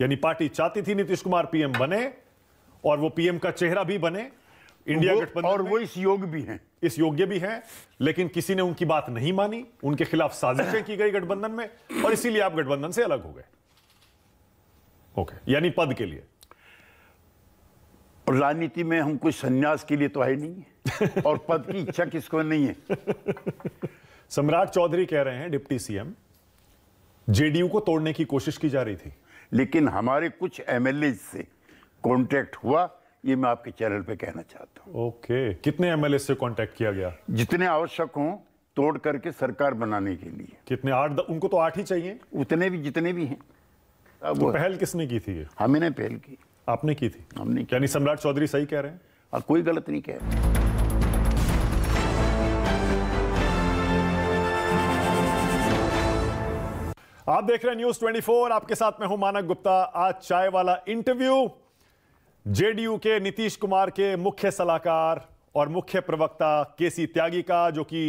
यानी पार्टी चाहती थी नीतीश कुमार पीएम बने और वो पीएम का चेहरा भी बने इंडिया गठबंधन और वो इस योग्य भी हैं इस योग्य भी हैं लेकिन किसी ने उनकी बात नहीं मानी उनके खिलाफ साजिशें की गई गठबंधन में और इसीलिए आप गठबंधन से अलग हो गए ओके यानी पद के लिए और राजनीति में हम कोई संन्यास के लिए तो है नहीं और पद की इच्छा किसको नहीं है सम्राट चौधरी कह रहे हैं डिप्टी सीएम जेडीयू को तोड़ने की कोशिश की जा रही थी लेकिन हमारे कुछ एम से कॉन्टैक्ट हुआ ये मैं आपके चैनल पे कहना चाहता हूँ ओके okay. कितने एम से कॉन्टैक्ट किया गया जितने आवश्यक हों तोड़ करके सरकार बनाने के लिए कितने आठ उनको तो आठ ही चाहिए उतने भी जितने भी हैं तो पहल किसने की थी हमने पहल की आपने की थी हमने यानी सम्राट चौधरी सही कह रहे हैं और हाँ, कोई गलत नहीं कह रहे आप देख रहे हैं न्यूज 24 आपके साथ मैं हूं मानक गुप्ता आज चाय वाला इंटरव्यू जेडीयू के नीतीश कुमार के मुख्य सलाहकार और मुख्य प्रवक्ता केसी त्यागी का जो कि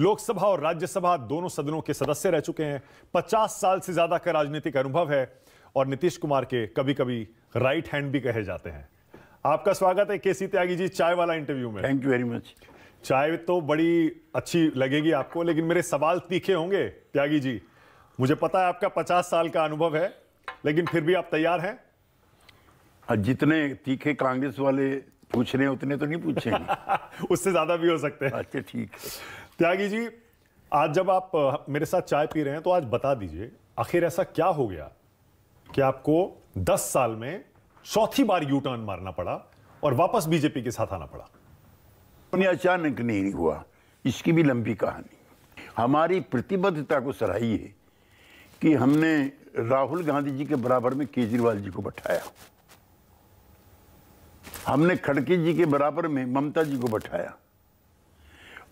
लोकसभा और राज्यसभा दोनों सदनों के सदस्य रह चुके हैं 50 साल से ज्यादा का राजनीतिक अनुभव है और नीतीश कुमार के कभी कभी राइट हैंड भी कहे जाते हैं आपका स्वागत है केसी त्यागी जी चाय वाला इंटरव्यू में थैंक यू वेरी मच चाय तो बड़ी अच्छी लगेगी आपको लेकिन मेरे सवाल तीखे होंगे त्यागी जी मुझे पता है आपका पचास साल का अनुभव है लेकिन फिर भी आप तैयार हैं जितने तीखे कांग्रेस वाले पूछ रहे हैं उतने तो नहीं पूछे उससे ज्यादा भी हो सकते हैं अच्छा ठीक त्यागी जी आज जब आप मेरे साथ चाय पी रहे हैं तो आज बता दीजिए आखिर ऐसा क्या हो गया कि आपको 10 साल में चौथी बार यू टर्न मारना पड़ा और वापस बीजेपी के साथ आना पड़ा अपने अचानक नहीं हुआ इसकी भी लंबी कहानी हमारी प्रतिबद्धता को सराहिए कि हमने राहुल गांधी जी के बराबर में केजरीवाल जी को बैठाया हमने खड़के जी के बराबर में ममता जी को बैठाया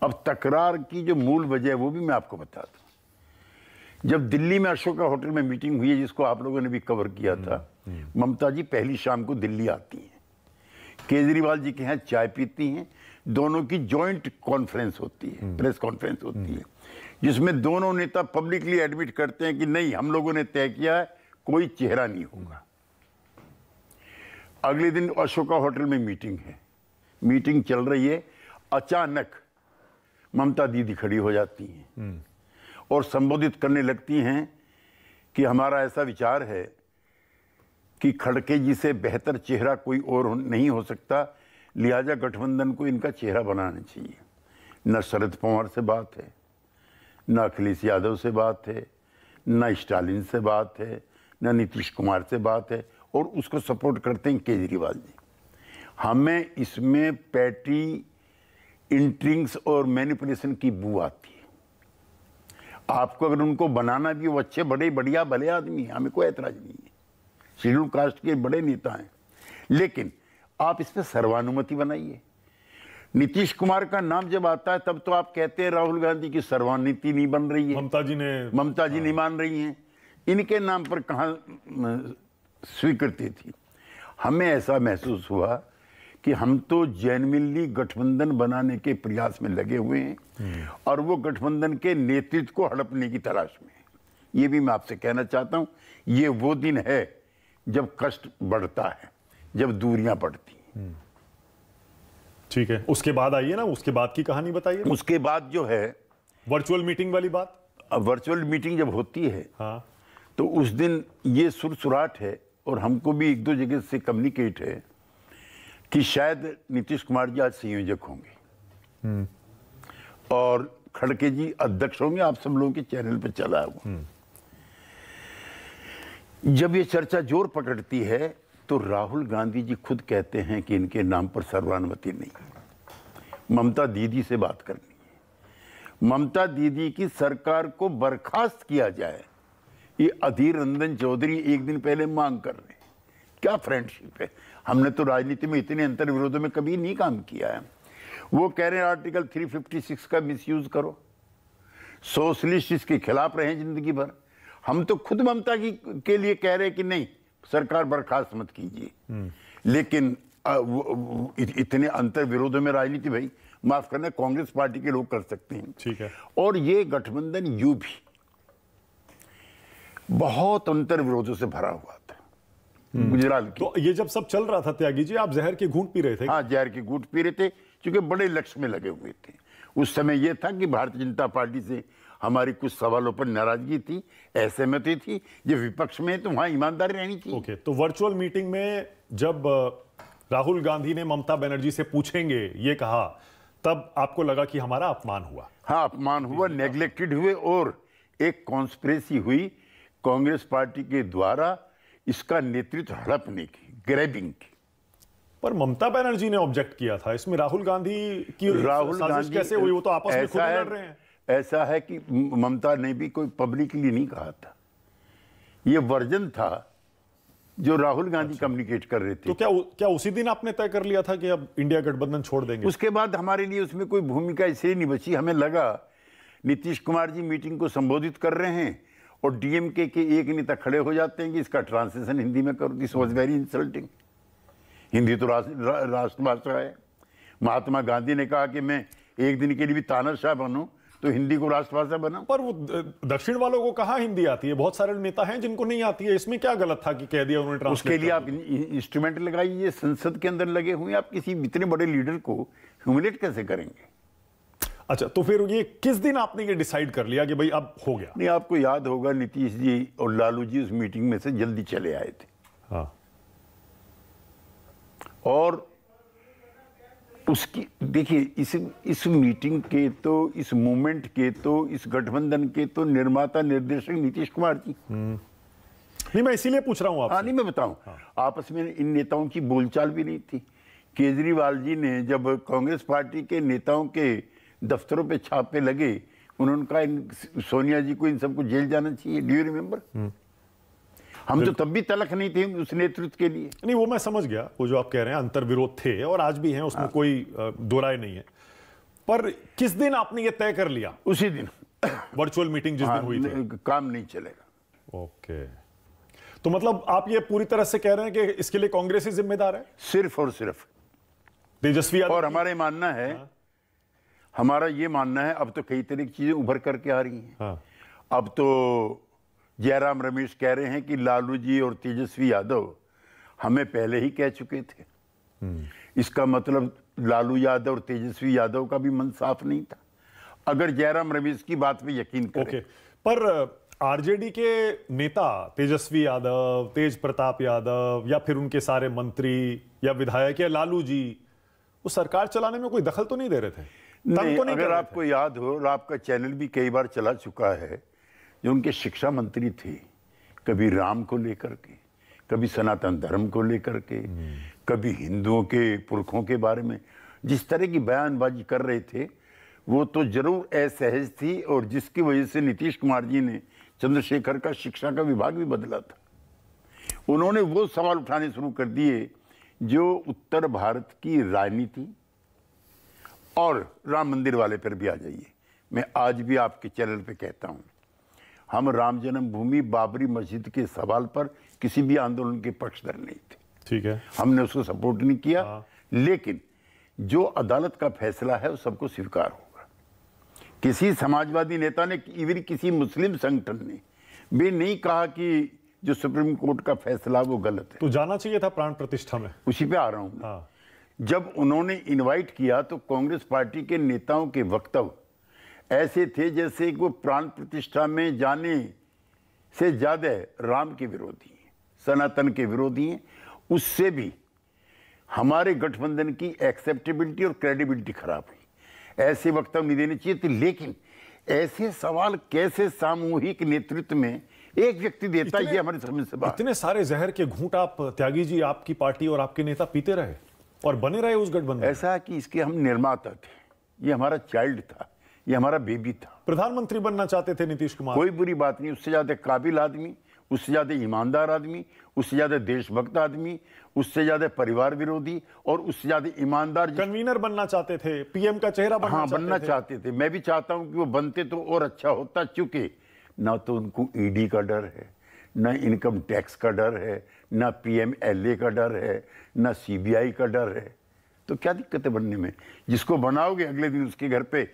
अब तकरार की जो मूल वजह वो भी मैं आपको बता दू जब दिल्ली में अशोका होटल में मीटिंग हुई है जिसको आप लोगों ने भी कवर किया था हम्म, हम्म। ममता जी पहली शाम को दिल्ली आती हैं केजरीवाल जी के यहाँ चाय पीती हैं दोनों की जॉइंट कॉन्फ्रेंस होती है प्रेस हम्म। कॉन्फ्रेंस होती है जिसमें दोनों नेता पब्लिकली एडमिट करते हैं कि नहीं हम लोगों ने तय किया है कोई चेहरा नहीं होगा अगले दिन अशोका होटल में मीटिंग है मीटिंग चल रही है अचानक ममता दीदी खड़ी हो जाती हैं हम्म। और संबोधित करने लगती हैं कि हमारा ऐसा विचार है कि खड़के जी से बेहतर चेहरा कोई और नहीं हो सकता लिहाजा गठबंधन को इनका चेहरा बनाना चाहिए न शरद पवार से बात है ना अखिलेश यादव से बात है ना स्टालिन से बात है ना नीतीश कुमार से बात है और उसको सपोर्ट करते हैं केजरीवाल जी हमें इसमें पैटी इंट्रिंग्स और मैनिपुलेशन की बू आती है आपको अगर उनको बनाना भी वो अच्छे बड़े बढ़िया भले आदमी हैं हमें कोई ऐतराज नहीं है शेड्यूल कास्ट के बड़े नेता हैं लेकिन आप इस पर सर्वानुमति बनाइए नीतीश कुमार का नाम जब आता है तब तो आप कहते हैं राहुल गांधी की सर्वानीति नहीं बन रही है ममता जी ने ममता जी नहीं हाँ। मान रही हैं इनके नाम पर कहा स्वीकृति थी हमें ऐसा महसूस हुआ कि हम तो जैनमिली गठबंधन बनाने के प्रयास में लगे हुए हैं हम्म। और वो गठबंधन के नेतृत्व को हड़पने की तलाश में ये भी मैं आपसे कहना चाहता हूँ ये वो दिन है जब कष्ट बढ़ता है जब दूरियाँ बढ़ती हैं हम्म। ठीक है उसके बाद आइए ना उसके बाद की कहानी बताइए उसके बाद जो है वर्चुअल मीटिंग वाली बात वर्चुअल मीटिंग जब होती है हाँ तो उस दिन ये सुरसुराट है और हमको भी एक दो जगह से कम्युनिकेट है कि शायद नीतीश कुमार जी आज संयोजक होंगे हम्म। और खड़के जी अध्यक्ष होंगे आप सब लोगों के चैनल पर चला हुआ हम्म। जब ये चर्चा जोर पकड़ती है तो राहुल गांधी जी खुद कहते हैं कि इनके नाम पर सर्वानुमति नहीं ममता दीदी से बात करनी ममता दीदी की सरकार को बर्खास्त किया जाए ये अधीर रंजन चौधरी एक दिन पहले मांग कर रहे हैं क्या फ्रेंडशिप है हमने तो राजनीति में इतने अंतर विरोधों में कभी नहीं काम किया है वो कह रहे हैं आर्टिकल 356 का मिसयूज करो सोशलिस्ट इसके खिलाफ रहे जिंदगी भर हम तो खुद ममता की के लिए कह रहे कि नहीं सरकार बर्खास्त मत कीजिए लेकिन इतने अंतर विरोध में राजनीति भाई माफ करना कांग्रेस पार्टी के लोग कर सकते हैं ठीक है और ये गठबंधन यू भी बहुत अंतर विरोधों से भरा हुआ था हम्म। गुजरात तो ये जब सब चल रहा था त्यागी जी आप जहर की घूट पी रहे थे हाँ जहर की घूट पी रहे थे क्योंकि बड़े लक्ष्य में लगे हुए थे उस समय यह था कि भारतीय जनता पार्टी से हमारी कुछ सवालों पर नाराजगी थी असहमति तो थी ये विपक्ष में तो वहां ईमानदारी रहनी थी ओके तो वर्चुअल मीटिंग में जब राहुल गांधी ने ममता बनर्जी से पूछेंगे ये कहा तब आपको लगा कि हमारा अपमान हुआ हाँ अपमान हुआ नेग्लेक्टेड हुए और एक कॉन्स्परेसी हुई कांग्रेस पार्टी के द्वारा इसका नेतृत्व हड़पने की ग्रैबिंग की पर ममता बनर्जी ने ऑब्जेक्ट किया था इसमें राहुल गांधी की राहुल गांधी कैसे हुई वो तो आपस में खुद लड़ रहे हैं ऐसा है कि ममता ने भी कोई पब्लिकली नहीं कहा था ये वर्जन था जो राहुल गांधी अच्छा। कम्युनिकेट कर रहे थे तो क्या क्या उसी दिन आपने तय कर लिया था कि अब इंडिया गठबंधन छोड़ देंगे उसके बाद हमारे लिए उसमें कोई भूमिका इसे नहीं बची हमें लगा नीतीश कुमार जी मीटिंग को संबोधित कर रहे हैं और डीएमके के एक नेता खड़े हो जाते हैं कि इसका ट्रांसलेशन हिंदी में करो this was very insulting Hindi तो राष्ट्रभाषा है महात्मा गांधी ने कहा कि मैं एक दिन के लिए भी तानाशाह बनूँ तो हिंदी को राष्ट्रभाषा बना पर वो दक्षिण वालों को कहा हिंदी आती है बहुत सारे नेता हैं जिनको नहीं आती है इसमें क्या गलत था कि कह दिया उन्होंने उसके लिए आप इंस्ट्रूमेंट लगाइए संसद के अंदर लगे हुए आप किसी इतने बड़े लीडर को ह्यूमिलेट कैसे करेंगे अच्छा तो फिर ये किस दिन आपने ये डिसाइड कर लिया कि भाई अब हो गया नहीं आपको याद होगा नीतीश जी और लालू जी उस मीटिंग में से जल्दी चले आए थे हाँ और उसकी देखिए इस इस मीटिंग के तो इस मूवमेंट के तो इस गठबंधन के तो निर्माता निर्देशक नीतीश कुमार जी हम्म। नहीं मैं इसीलिए पूछ रहा हूँ हाँ नहीं मैं बताऊँ हाँ। आपस में इन नेताओं की बोलचाल भी नहीं थी केजरीवाल जी ने जब कांग्रेस पार्टी के नेताओं के दफ्तरों पे छापे लगे उन्होंने कहा सोनिया जी को इन सबको जेल जाना चाहिए डू यू रिमेम्बर हम्म। हम तो तब भी तलक नहीं थे उस नेतृत्व के लिए नहीं वो मैं समझ गया वो जो आप कह रहे हैं अंतर विरोध थे और आज भी हैं उसमें हाँ। कोई दो राय नहीं है पर किस दिन आपने ये तय कर लिया उसी दिन वर्चुअल मीटिंग जिस दिन हाँ, हुई थी काम नहीं चलेगा ओके तो मतलब आप ये पूरी तरह से कह रहे हैं कि इसके लिए कांग्रेस ही जिम्मेदार है सिर्फ और सिर्फ तेजस्वी और हमारे मानना है हाँ। हमारा ये मानना है अब तो कई तरह की चीजें उभर करके आ रही हैं अब तो जयराम रमेश कह रहे हैं कि लालू जी और तेजस्वी यादव हमें पहले ही कह चुके थे इसका मतलब लालू यादव और तेजस्वी यादव का भी मन साफ नहीं था अगर जयराम रमेश की बात पे यकीन करें okay. पर आरजेडी के नेता तेजस्वी यादव तेज प्रताप यादव या फिर उनके सारे मंत्री या विधायक या लालू जी वो सरकार चलाने में कोई दखल तो नहीं दे रहे थे नहीं, तो नहीं अगर आपको याद हो और आपका चैनल भी कई बार चला चुका है जो उनके शिक्षा मंत्री थे कभी राम को लेकर के कभी सनातन धर्म को लेकर के कभी हिंदुओं के पुरखों के बारे में जिस तरह की बयानबाजी कर रहे थे वो तो जरूर असहज थी और जिसकी वजह से नीतीश कुमार जी ने चंद्रशेखर का शिक्षा का विभाग भी बदला था उन्होंने वो सवाल उठाने शुरू कर दिए जो उत्तर भारत की राजनीति और राम मंदिर वाले पर भी आ जाइए मैं आज भी आपके चैनल पे कहता हूँ हम राम जन्मभूमि बाबरी मस्जिद के सवाल पर किसी भी आंदोलन के पक्षधर नहीं थे ठीक है हमने उसको सपोर्ट नहीं किया हाँ। लेकिन जो अदालत का फैसला है वो सबको स्वीकार होगा किसी समाजवादी नेता ने इवन किसी मुस्लिम संगठन ने भी नहीं कहा कि जो सुप्रीम कोर्ट का फैसला वो गलत है तो जाना चाहिए था प्राण प्रतिष्ठा में उसी पे आ रहा हूँ हाँ। जब उन्होंने इनवाइट किया तो कांग्रेस पार्टी के नेताओं के वक्तव्य ऐसे थे जैसे वो प्राण प्रतिष्ठा में जाने से ज़्यादा राम के विरोधी हैं सनातन के विरोधी हैं उससे भी हमारे गठबंधन की एक्सेप्टेबिलिटी और क्रेडिबिलिटी खराब हुई ऐसे वक्तव्य नहीं देने चाहिए थे लेकिन ऐसे सवाल कैसे सामूहिक नेतृत्व में एक व्यक्ति देता है ये हमारे समझ से बात इतने सारे जहर के घूंट आप त्यागी जी आपकी पार्टी और आपके नेता पीते रहे और बने रहे उस गठबंधन ऐसा कि इसके हम निर्माता थे ये हमारा चाइल्ड था ये हमारा बेबी था प्रधानमंत्री बनना चाहते थे नीतीश कुमार कोई बुरी बात नहीं उससे ज़्यादा काबिल आदमी उससे ज़्यादा ईमानदार आदमी उससे ज़्यादा देशभक्त आदमी उससे ज़्यादा परिवार विरोधी और उससे ज़्यादा ईमानदार कन्वीनर बनना चाहते थे पीएम का चेहरा बनना हाँ चाहते बनना थे। चाहते थे मैं भी चाहता हूं कि वो बनते तो और अच्छा होता चूंकि ना तो उनको ईडी e का डर है ना इनकम टैक्स का डर है ना पीएमएलए का डर है ना सीबीआई का डर है तो क्या दिक्कत है बनने में जिसको बनाओगे अगले दिन उसके घर पे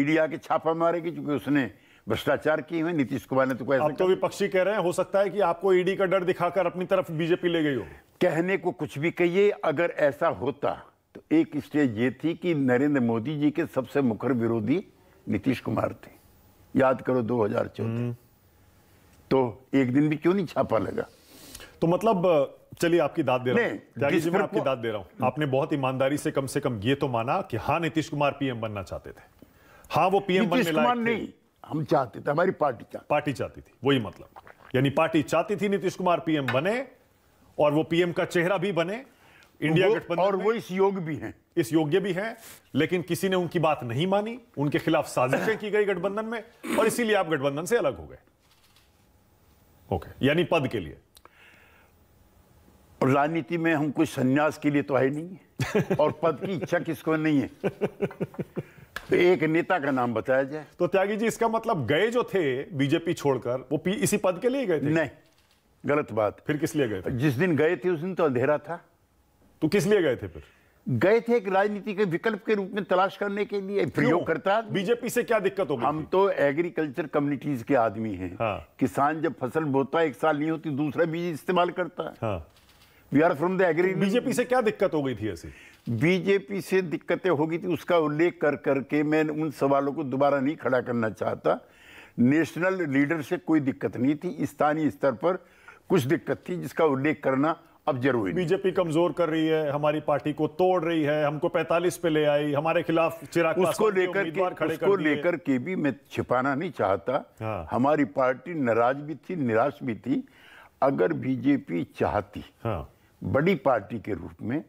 ईडी आके छापा मारेगी क्योंकि उसने भ्रष्टाचार किए हुए नीतीश कुमार ने तो कोई तो विपक्षी कह रहे हैं हो सकता है कि आपको ईडी का डर दिखाकर अपनी तरफ बीजेपी ले गई हो कहने को कुछ भी कहिए अगर ऐसा होता तो एक स्टेज ये थी कि नरेंद्र मोदी जी के सबसे मुखर विरोधी नीतीश कुमार थे याद करो 2014 हम्म। तो एक दिन भी क्यों नहीं छापा लगा तो मतलब चलिए आपकी दाद दे रहा हूं जी मैं आपकी दाद दे रहा हूं आपने बहुत ईमानदारी से कम से कम ये तो माना कि हाँ नीतीश कुमार पीएम बनना चाहते थे हाँ वो पीएम बनने लायक नहीं हम चाहते थे हमारी पार्टी चाहती पार्टी चाहती थी वही मतलब यानी पार्टी चाहती थी नीतीश कुमार पीएम बने और वो पीएम का चेहरा भी बने इंडिया गठबंधन और वो इस योग भी हैं इस योग्य भी हैं लेकिन किसी ने उनकी बात नहीं मानी उनके खिलाफ साजिशें की गई गठबंधन में और इसीलिए आप गठबंधन से अलग हो गए ओके यानी पद के लिए राजनीति में हम कोई संन्यास के लिए तो है नहीं और पद की इच्छा किसको नहीं है तो एक नेता का नाम बताया जाए तो त्यागी जी इसका मतलब गए जो थे बीजेपी छोड़कर वो पी, इसी पद के लिए गए थे नहीं गलत बात फिर किस लिए गए थे? जिस दिन गए थे उस दिन तो अंधेरा था तो किस लिए गए थे फिर गए थे एक राजनीति के विकल्प के रूप में तलाश करने के लिए प्रयोग करता बीजेपी से क्या दिक्कत हो हम तो एग्रीकल्चर कम्युनिटीज के आदमी हैं हाँ। किसान जब फसल बोता है एक साल नहीं होती दूसरा बीज इस्तेमाल करता है we are from the agri BJP से क्या दिक्कत हो गई थी ऐसी बीजेपी से दिक्कतें होगी थी उसका उल्लेख कर करके मैं उन सवालों को दोबारा नहीं खड़ा करना चाहता नेशनल लीडर से कोई दिक्कत नहीं थी स्थानीय स्तर पर कुछ दिक्कत थी जिसका उल्लेख करना अब जरूरी बीजेपी कमजोर कर रही है हमारी पार्टी को तोड़ रही है हमको 45 पे ले आई हमारे खिलाफ चिराग उसको लेकर के उसको लेकर के भी मैं छिपाना नहीं चाहता हाँ। हमारी पार्टी नाराज भी थी निराश भी थी अगर बीजेपी चाहती हाँ। बड़ी पार्टी के रूप में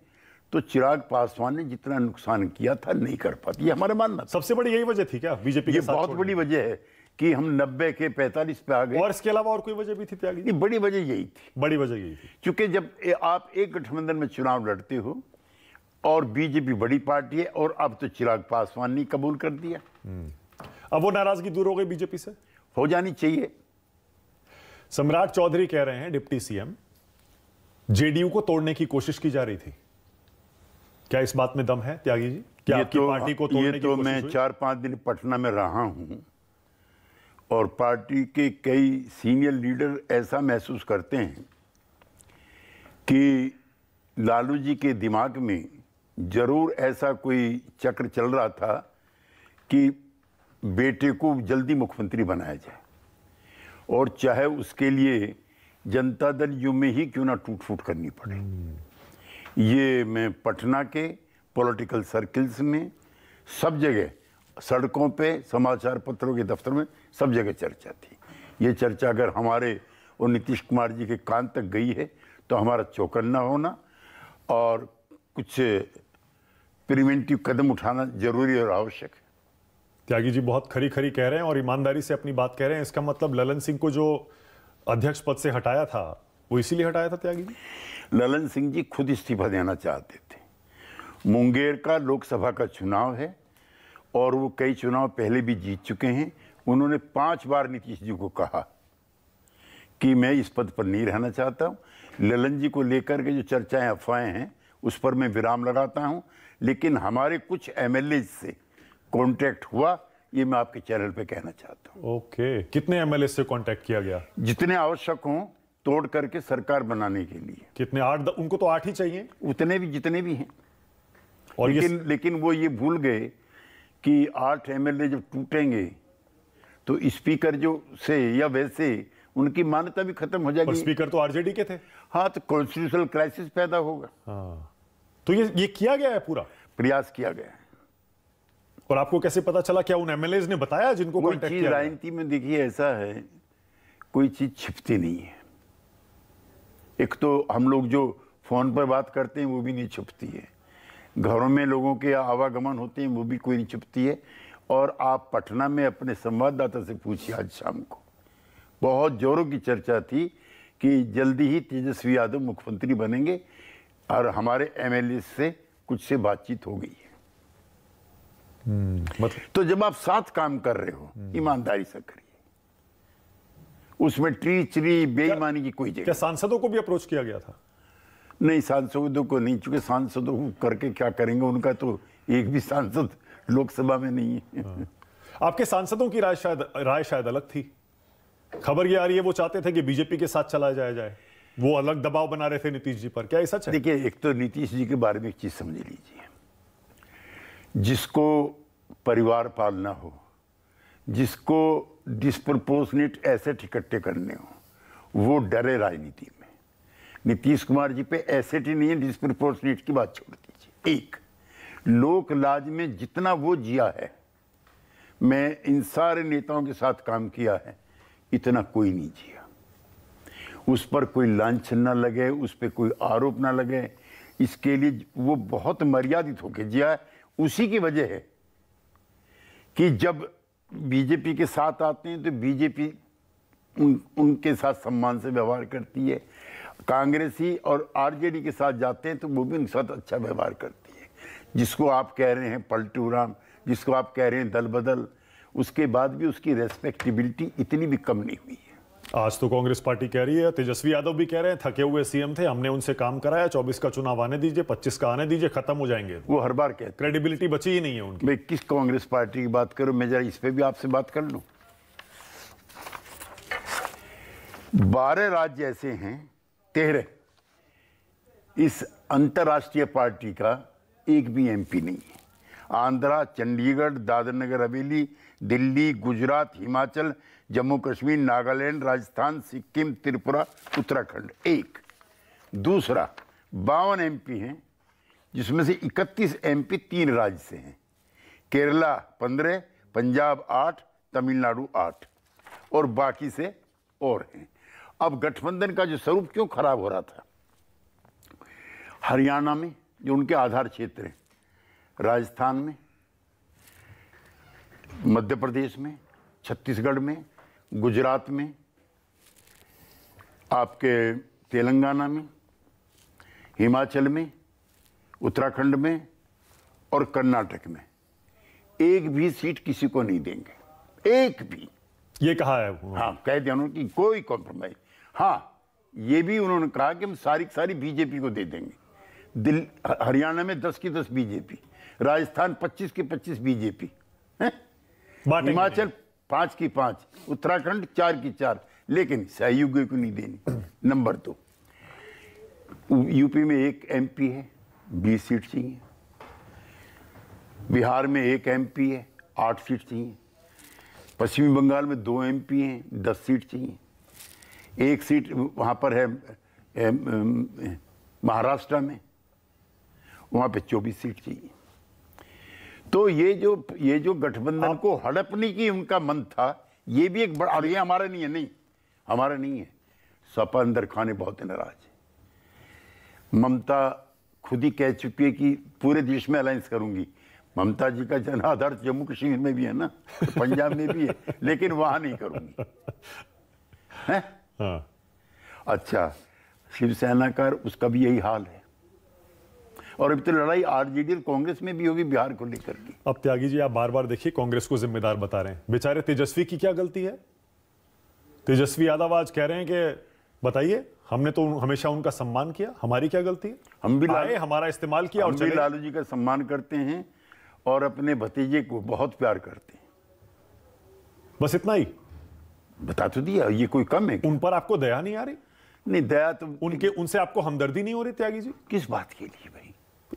तो चिराग पासवान ने जितना नुकसान किया था नहीं कर पाती हमारे मानना सबसे बड़ी यही वजह थी क्या बीजेपी ये बहुत बड़ी वजह है कि हम 90 के 45 पे आ गए और इसके अलावा और कोई वजह भी थी त्यागी नहीं बड़ी वजह यही थी बड़ी वजह यही थी क्योंकि जब आप एक गठबंधन में चुनाव लड़ते हो और बीजेपी बड़ी पार्टी है और अब तो चिराग पासवान ने कबूल कर दिया हम्म। अब वो नाराजगी दूर हो गई बीजेपी से हो जानी चाहिए सम्राट चौधरी कह रहे हैं डिप्टी सीएम जेडीयू को तोड़ने की कोशिश की जा रही थी क्या इस बात में दम है त्यागी जी क्या आपकी तो, पार्टी को तोड़ने ये तो की मैं चार पांच दिन पटना में रहा हूं और पार्टी के कई सीनियर लीडर ऐसा महसूस करते हैं कि लालू जी के दिमाग में जरूर ऐसा कोई चक्र चल रहा था कि बेटे को जल्दी मुख्यमंत्री बनाया जाए और चाहे उसके लिए जनता दल यू में ही क्यों ना टूट फूट करनी पड़े हम्म। ये मैं पटना के पॉलिटिकल सर्कल्स में सब जगह सड़कों पे समाचार पत्रों के दफ्तर में सब जगह चर्चा थी ये चर्चा अगर हमारे और नीतीश कुमार जी के कान तक गई है तो हमारा चौकन्ना होना और कुछ प्रिवेंटिव कदम उठाना जरूरी और आवश्यक है त्यागी जी बहुत खरी खरी कह रहे हैं और ईमानदारी से अपनी बात कह रहे हैं इसका मतलब ललन सिंह को जो अध्यक्ष पद से हटाया था वो इसीलिए हटाया था त्यागी जी ललन सिंह जी खुद इस्तीफा देना चाहते थे मुंगेर का लोकसभा का चुनाव है और वो कई चुनाव पहले भी जीत चुके हैं उन्होंने पांच बार नीतीश जी को कहा कि मैं इस पद पर नहीं रहना चाहता हूँ ललन जी को लेकर के जो चर्चाएं अफवाहें हैं उस पर मैं विराम लगाता हूँ लेकिन हमारे कुछ एम से कॉन्टैक्ट हुआ ये मैं आपके चैनल पे कहना चाहता हूँ ओके okay. कितने एम से कॉन्टैक्ट किया गया जितने आवश्यक हों तोड़ करके सरकार बनाने के लिए कितने आठ उनको तो आठ ही चाहिए उतने भी जितने भी हैं और लेकिन ये... लेकिन वो ये भूल गए कि आठ एमएलए जब टूटेंगे तो स्पीकर जो से या वैसे उनकी मान्यता भी खत्म हो जाएगी स्पीकर तो आरजेडी के थे हाँ तो कॉन्स्टिट्यूशनल क्राइसिस पैदा होगा हाँ तो ये ये किया गया है पूरा प्रयास किया गया है और आपको कैसे पता चला क्या उन एमएलए ने बताया जिनको राजनीति में देखिए ऐसा है कोई चीज छिपती नहीं है एक तो हम लोग जो फ़ोन पर बात करते हैं वो भी नहीं छुपती है घरों में लोगों के आवागमन होते हैं वो भी कोई नहीं छुपती है और आप पटना में अपने संवाददाता से पूछिए आज शाम को बहुत जोरों की चर्चा थी कि जल्दी ही तेजस्वी यादव मुख्यमंत्री बनेंगे और हमारे एम से कुछ से बातचीत हो गई है हम्म, मतलब तो जब आप साथ काम कर रहे हो हम्म। ईमानदारी से करें उसमें ट्रीचरी बेईमानी की कोई जगह क्या सांसदों को भी अप्रोच किया गया था नहीं सांसदों को नहीं चूंकि सांसदों को करके क्या करेंगे उनका तो एक भी सांसद लोकसभा में नहीं है हाँ। आपके सांसदों की राय शायद राय शायद अलग थी खबर ये आ रही है वो चाहते थे कि बीजेपी के साथ चलाया जाया जाए वो अलग दबाव बना रहे थे नीतीश जी पर क्या ये सच है देखिए एक तो नीतीश जी के बारे में एक चीज समझ लीजिए जिसको परिवार पालना हो जिसको डिस्प्रपोर्सनेट एसेट इकट्ठे करने हो वो डरे राजनीति में नीतीश कुमार जी पे एसेट ही नहीं है डिस्प्रपोर्सनेट की बात छोड़ दीजिए एक लोकलाज में जितना वो जिया है मैं इन सारे नेताओं के साथ काम किया है इतना कोई नहीं जिया उस पर कोई लांछन ना लगे उस पर कोई आरोप ना लगे इसके लिए वो बहुत मर्यादित होके जिया उसी की वजह है कि जब बीजेपी के साथ आते हैं तो बीजेपी उन उनके साथ सम्मान से व्यवहार करती है कांग्रेसी और आरजेडी के साथ जाते हैं तो वो भी उनके साथ अच्छा व्यवहार करती है जिसको आप कह रहे हैं पलटू राम जिसको आप कह रहे हैं दल बदल उसके बाद भी उसकी रेस्पेक्टिबिलिटी इतनी भी कम नहीं हुई आज तो कांग्रेस पार्टी कह रही है तेजस्वी यादव भी कह रहे हैं थके हुए सीएम थे हमने उनसे काम कराया चौबीस का चुनाव आने दीजिए पच्चीस का आने दीजिए खत्म हो जाएंगे वो हर बार कहते क्रेडिबिलिटी बची ही नहीं है उनकी किस कांग्रेस पार्टी की बात करूं मैं जरा इस पर भी आपसे बात कर लू बारह राज्य ऐसे हैं तेरह इस अंतर्राष्ट्रीय पार्टी का एक भी एमपी नहीं है आंध्रा चंडीगढ़ दादर नगर हवेली दिल्ली गुजरात हिमाचल जम्मू कश्मीर नागालैंड राजस्थान सिक्किम त्रिपुरा उत्तराखंड एक दूसरा बावन एमपी हैं जिसमें से 31 एमपी तीन राज्य से हैं केरला पंद्रह पंजाब आठ तमिलनाडु आठ और बाकी से और हैं अब गठबंधन का जो स्वरूप क्यों खराब हो रहा था हरियाणा में जो उनके आधार क्षेत्र हैं राजस्थान में मध्य प्रदेश में छत्तीसगढ़ में गुजरात में आपके तेलंगाना में हिमाचल में उत्तराखंड में और कर्नाटक में एक भी सीट किसी को नहीं देंगे एक भी ये कहा है हाँ कह दिया उन्होंने कि कोई कॉम्प्रोमाइज हाँ ये भी उन्होंने कहा कि हम सारी सारी बीजेपी को दे देंगे दिल हरियाणा में दस की दस बीजेपी राजस्थान पच्चीस की पच्चीस बीजेपी हैं हिमाचल पांच की पांच उत्तराखंड चार की चार लेकिन सहयोगी को नहीं देनी नंबर दो यूपी में एक एमपी है बीस सीट चाहिए बिहार में एक एमपी है आठ सीट चाहिए पश्चिमी बंगाल में दो एमपी हैं दस सीट चाहिए एक सीट वहाँ पर है महाराष्ट्र में वहाँ पे चौबीस सीट चाहिए तो ये जो ये जो गठबंधन को हड़पने की उनका मन था ये भी एक बड़ा और ये हमारा नहीं है नहीं हमारा नहीं है सपा अंदर खाने बहुत नाराज है ममता खुद ही कह चुकी है कि पूरे देश में अलायंस करूंगी ममता जी का जन आधार जम्मू कश्मीर में भी है ना पंजाब में भी है लेकिन वहां नहीं करूंगी है हाँ। अच्छा शिवसेना का उसका भी यही हाल है और अब तो लड़ाई आरजेडी और कांग्रेस में भी होगी बिहार को लेकर के अब त्यागी जी आप बार बार देखिए कांग्रेस को जिम्मेदार बता रहे हैं बेचारे तेजस्वी की क्या गलती है तेजस्वी यादव आज कह रहे हैं कि बताइए हमने तो हमेशा उनका सम्मान किया हमारी क्या गलती है हम भी लाए हमारा इस्तेमाल किया और लालू जी का सम्मान करते हैं और अपने भतीजे को बहुत प्यार करते हैं बस इतना ही बता तो दिया ये कोई कम है उन पर आपको दया नहीं आ रही नहीं दया तो उनके उनसे आपको हमदर्दी नहीं हो रही त्यागी जी किस बात के लिए भाई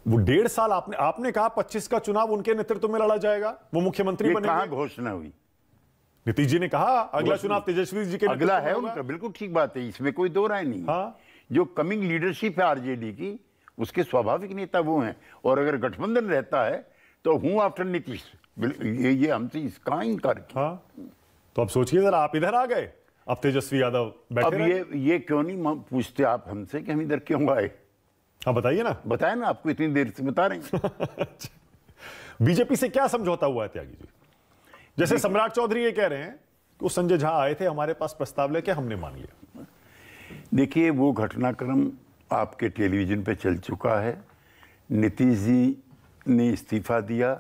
वो डेढ़ साल आपने आपने कहा पच्चीस का चुनाव उनके नेतृत्व में लड़ा जाएगा वो मुख्यमंत्री बने घोषणा हुई नीतीश जी ने कहा अगला चुनाव तेजस्वी जी के अगला है उनका बिल्कुल ठीक बात है इसमें कोई दो राय नहीं हाँ? जो कमिंग लीडरशिप है आरजेडी की उसके स्वाभाविक नेता वो हैं और अगर गठबंधन रहता है तो हूं आफ्टर नीतीश ये ये हमसे इसका इनकार हाँ? तो अब सोचिए जरा आप इधर आ गए अब तेजस्वी यादव अब ये ये क्यों नहीं पूछते आप हमसे कि हम इधर क्यों आए हाँ बताइए ना बताए ना आपको इतनी देर से बता रहे हैं बीजेपी से क्या समझौता हुआ है त्यागी जी जैसे सम्राट चौधरी ये कह रहे हैं कि वो संजय झा आए थे हमारे पास प्रस्ताव लेके हमने मान लिया देखिए वो घटनाक्रम आपके टेलीविजन पे चल चुका है नीतीश जी ने इस्तीफा दिया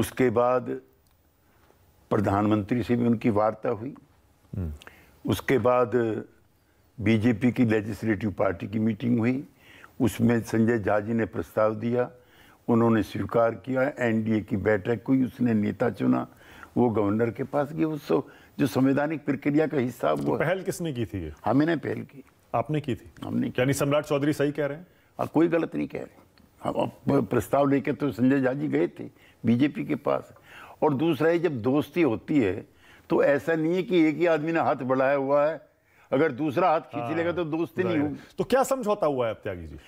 उसके बाद प्रधानमंत्री से भी उनकी वार्ता हुई हम्म। उसके बाद बीजेपी की लेजिस्लेटिव पार्टी की मीटिंग हुई उसमें संजय झाजी ने प्रस्ताव दिया उन्होंने स्वीकार किया एनडीए की बैठक हुई उसने नेता चुना वो गवर्नर के पास गया उस जो संवैधानिक प्रक्रिया का हिस्सा तो वो पहल किसने की थी हमने हाँ, पहल की आपने की थी हमने यानी सम्राट चौधरी सही कह रहे हैं और हाँ, कोई गलत नहीं कह रहे हम हाँ, प्रस्ताव लेके तो संजय झा जी गए थे बीजेपी के पास और दूसरा ये जब दोस्ती होती है तो ऐसा नहीं है कि एक ही आदमी ने हाथ बढ़ाया हुआ है अगर दूसरा हाथ खींच हाँ, लेगा तो दोस्त नहीं हूँ तो क्या समझौता हुआ है त्यागी जी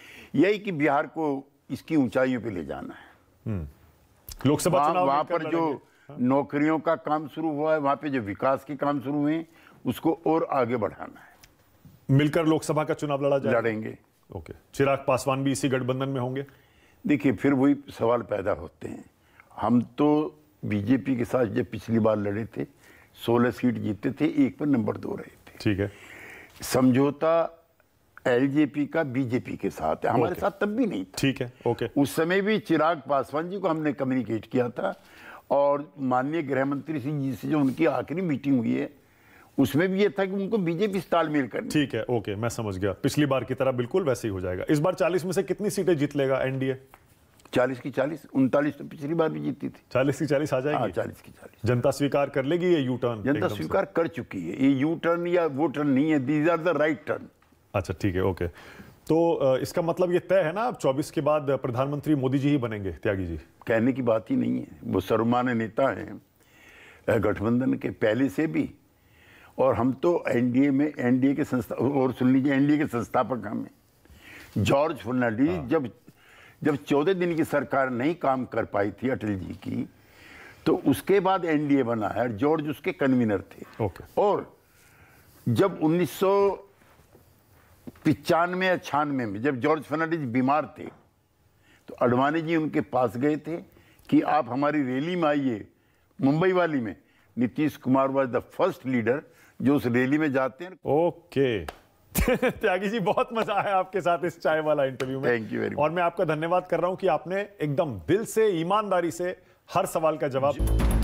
यही कि बिहार को इसकी ऊंचाइयों पे ले जाना है हम्म। लोकसभा चुनाव पर जो हाँ। नौकरियों का काम शुरू हुआ है वहां पे जो विकास के काम शुरू हुए उसको और आगे बढ़ाना है मिलकर लोकसभा का चुनाव लड़ा जाए लड़ेंगे ओके चिराग पासवान भी इसी गठबंधन में होंगे देखिए फिर वही सवाल पैदा होते हैं हम तो बीजेपी के साथ जब पिछली बार लड़े थे सोलह सीट जीते थे एक पर नंबर दो रहे थे ठीक है समझौता एलजेपी का बीजेपी के साथ है हमारे साथ तब भी नहीं था ठीक है ओके उस समय भी चिराग पासवान जी को हमने कम्युनिकेट किया था और माननीय गृह मंत्री सिंह जी से जो उनकी आखिरी मीटिंग हुई है उसमें भी ये था कि उनको बीजेपी से तालमेल कर ठीक है ओके मैं समझ गया पिछली बार की तरह बिल्कुल वैसे ही हो जाएगा इस बार चालीस में से कितनी सीटें जीत लेगा एनडीए चालीस की चालीस उनतालीस तो पिछली बार भी जीती थी चालीस की चालीस आ जाएगी हाँ, चालीस की चालीस जनता स्वीकार कर लेगी ये यू टर्न जनता स्वीकार कर चुकी है ये यू टर्न या वो टर्न नहीं है these are the right turn अच्छा ठीक है ओके तो इसका मतलब ये तय है ना आप चौबीस के बाद प्रधानमंत्री मोदी जी ही बनेंगे त्यागी जी कहने की बात ही नहीं है वो सर्वमान्य नेता हैं गठबंधन के पहले से भी और हम तो एनडीए में एनडीए के संस्था और सुन लीजिए एनडीए के संस्थापक हमें जॉर्ज फर्नाडीज हाँ। जब जब चौदह दिन की सरकार नहीं काम कर पाई थी अटल जी की तो उसके बाद एनडीए बना है जॉर्ज उसके कन्वीनर थे okay. और जब उन्नीस सौ पिचानवे या छियानवे में जब जॉर्ज फर्नांडिस बीमार थे तो अडवाणी जी उनके पास गए थे कि आप हमारी रैली में आइए मुंबई वाली में Nitish Kumar was the first leader जो उस रैली में जाते हैं ओके okay. त्यागी जी बहुत मजा आया आपके साथ इस चाय वाला इंटरव्यू में थैंक यू वेरी और मैं आपका धन्यवाद कर रहा हूं कि आपने एकदम दिल से ईमानदारी से हर सवाल का जवाब